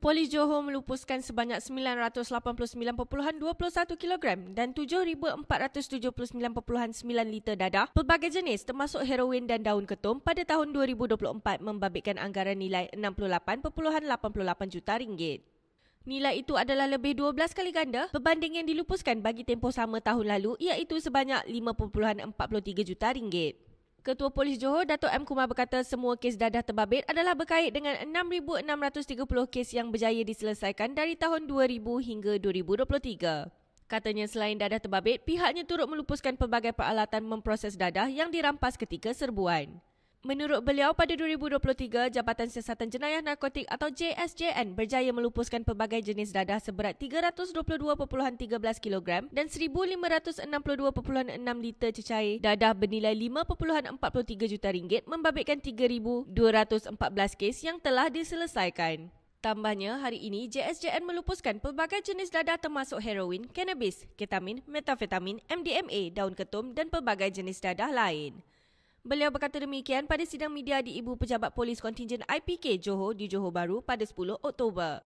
Polis Johor melupuskan sebanyak 989.21 kg dan 7479.9 liter dadah pelbagai jenis termasuk heroin dan daun ketum pada tahun 2024 membabitkan anggaran nilai 68.88 juta ringgit. Nilai itu adalah lebih 12 kali ganda berbanding yang dilupuskan bagi tempoh sama tahun lalu iaitu sebanyak 5.43 juta ringgit. Ketua Polis Johor Datuk M. Kumar berkata semua kes dadah terbabit adalah berkait dengan 6,630 kes yang berjaya diselesaikan dari tahun 2000 hingga 2023. Katanya selain dadah terbabit, pihaknya turut melupuskan pelbagai peralatan memproses dadah yang dirampas ketika serbuan. Menurut beliau, pada 2023, Jabatan Siasatan Jenayah Narkotik atau JSJN berjaya melupuskan pelbagai jenis dadah seberat 322.13 kg dan 1,562.6 liter cecair dadah bernilai 5.43 juta ringgit membabitkan 3,214 kes yang telah diselesaikan. Tambahnya, hari ini JSJN melupuskan pelbagai jenis dadah termasuk heroin, cannabis, ketamin, metafetamin, MDMA, daun ketum dan pelbagai jenis dadah lain. Beliau berkata demikian pada sidang media di Ibu Pejabat Polis Kontingen IPK Johor di Johor Baru pada 10 Oktober.